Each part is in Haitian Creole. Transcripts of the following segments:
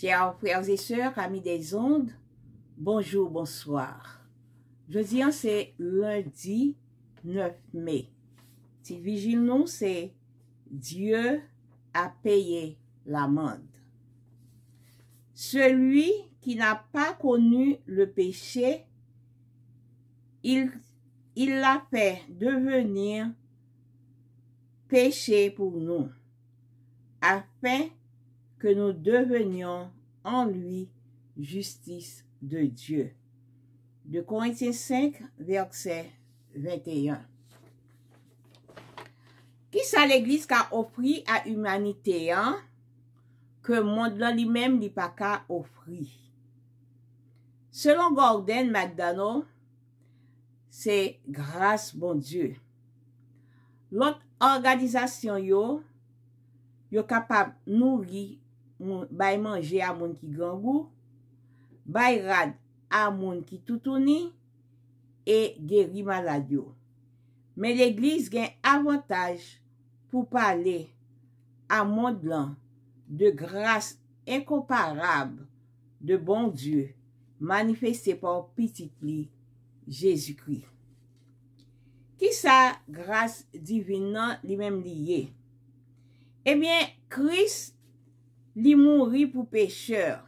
Chers frères et sœurs, amis des ondes, bonjour, bonsoir. Jeudi, hein, c'est lundi 9 mai. Si vigilons, c'est Dieu a payé l'amende. Celui qui n'a pas connu le péché, il il l'a fait devenir péché pour nous, afin ke nou devenyon an lwi justis de Diyo. De Korintien 5, verset 21. Kisa l'Eglise ka ofri a humaniteyan, ke mondlan li mem li paka ofri. Selon Gordon McDonough, se grase bon Diyo. Lout organizasyon yo, yo kapab nou li manye, bay manje a moun ki gangou, bay rad a moun ki toutouni, e geri maladyo. Me l'eglise gen avantage pou pale a moun blan de gras inkoparab de bon dieu manifestepa ou pitik li Jezikwi. Ki sa gras divin nan li mem li ye? Ebyen, eh Christ li mouri pou pecheur.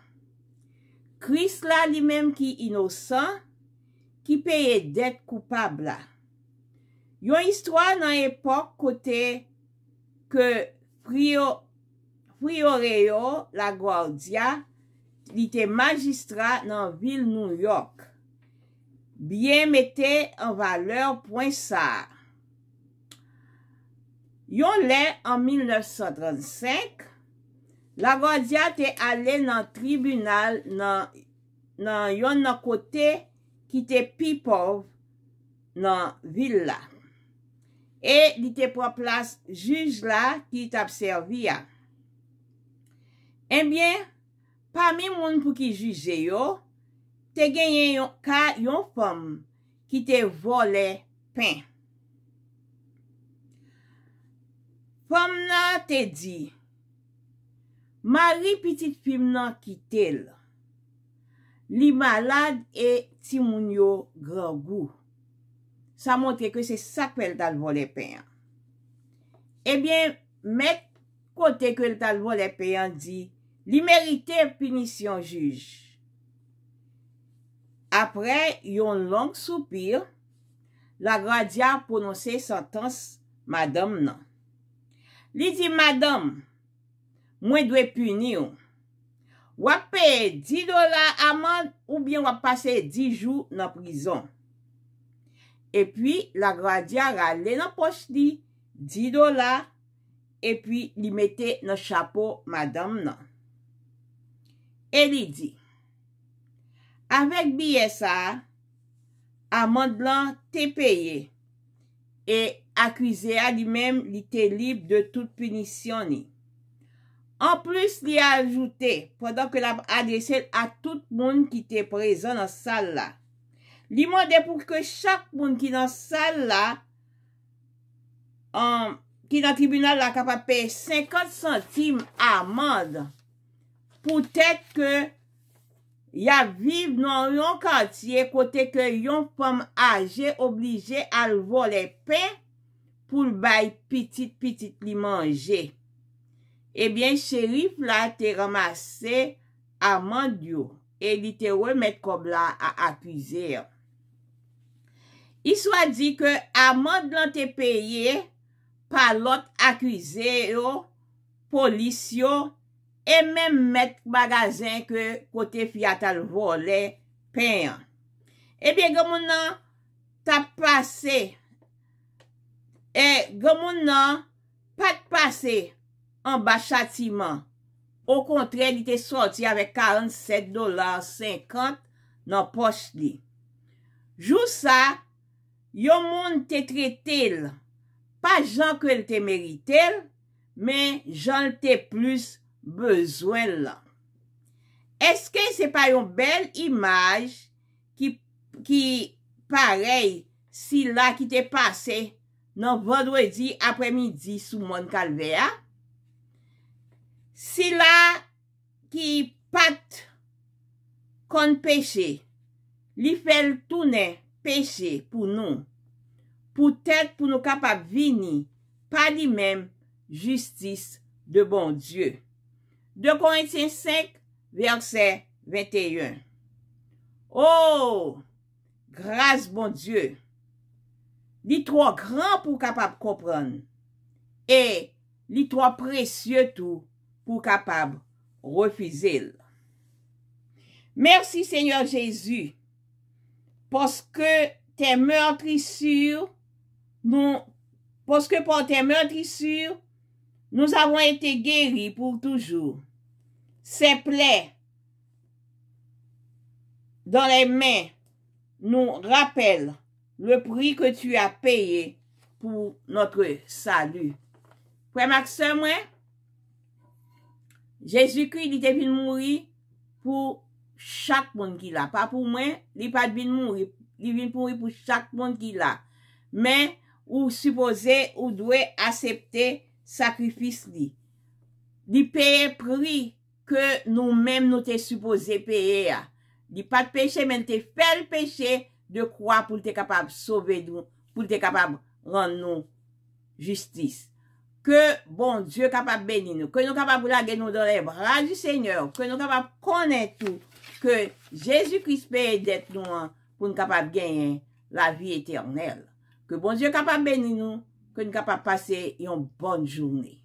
Kris la li menm ki inosan, ki peye det koupab la. Yon istwa nan epok kote ke prioreyo la gwardia li te magistra nan vil New York. Bien mette an valeur poinsar. Yon le an 1935, Lavazia te ale nan tribunal nan yon nan kote ki te pipov nan villa. E, li te pwa plas juj la ki te ap serviya. Enbyen, pami moun pou ki juje yo, te genyen ka yon fom ki te vole pen. Fom nan te di... Ma ripitit pim nan ki tel. Li malade e timoun yo gran gou. Sa montre ke se sakpe l talvo le peyan. Ebyen, met kote ke l talvo le peyan di, li merite finisyon juj. Apre, yon lang soupir, la gradia prononse santans, madame nan. Li di, madame, Mwen dwe puni yon. Wap pe di do la amant oubyen wap pase di jou nan prizon. E pi la gradia ga le nan pos li, di do la, e pi li mette nan chapo madame nan. E li di. Awek biye sa, amant lan te peye. E akwize a li men li te lip de tout punisyon ni. An plis li ajoute, podan ke la adresel a tout moun ki te prezon nan sal la. Li mwande pou ke chak moun ki nan sal la, ki nan tribunal la kapap pe 50 centime a mwande, pou teke ya vive nan yon kantye kote ke yon fom aje oblije al vo le pen pou l baye pitit-pitit li manje. ebyen chérif la te ramase amand yo e li te wè mèt kob la akwize yo. I swa di ke amand lan te peye pa lot akwize yo, polis yo, e mè mèt bagajen ke kote fiatal volè pen. Ebyen gèmoun nan ta pase, e gèmoun nan pat pase, an bachatiman. Ou kontre, li te sorti ave 47 dolar 50 nan poch li. Jou sa, yon moun te trete l, pa jan ke l te merite l, men jan l te plus bezwen l. Eske se pa yon bel imaj ki parey si la ki te pase nan vandwedi apremidi sou moun kalvea? Sila ki pat kon peche, li fel toune peche pou nou. Poutet pou nou kapap vini, pa li mem, justis de bon Diyo. De Korintien 5, verset 21. Ou, graz bon Diyo. Li tro gran pou kapap kopran. E li tro presye tou. pou kapab refize l. Mersi, Seigneur Jezu, poske ten meotris sur, poske pon ten meotris sur, nou avon ete geri pou toujou. Se ple, dan le men, nou rappel le pri ke tu a peye pou notre salu. Fwemakse mwen, Jezikri li te vin mouri pou chak moun ki la. Pa pou mwen, li pat vin mouri pou chak moun ki la. Men, ou suppose ou dwe asepte sakrifis li. Li peye pri, ke nou men nou te suppose peye a. Li pat peche men te fel peche de kwa pou te kapab soube, pou te kapab ron nou justis. Ke bon Diyo kapap benni nou, ke nou kapap boulage nou do rebra di Seigneur, ke nou kapap konen tou, ke Jezou krispe et det nou an pou nou kapap genyen la vi eternel. Ke bon Diyo kapap benni nou, ke nou kapap pase yon bon jouni.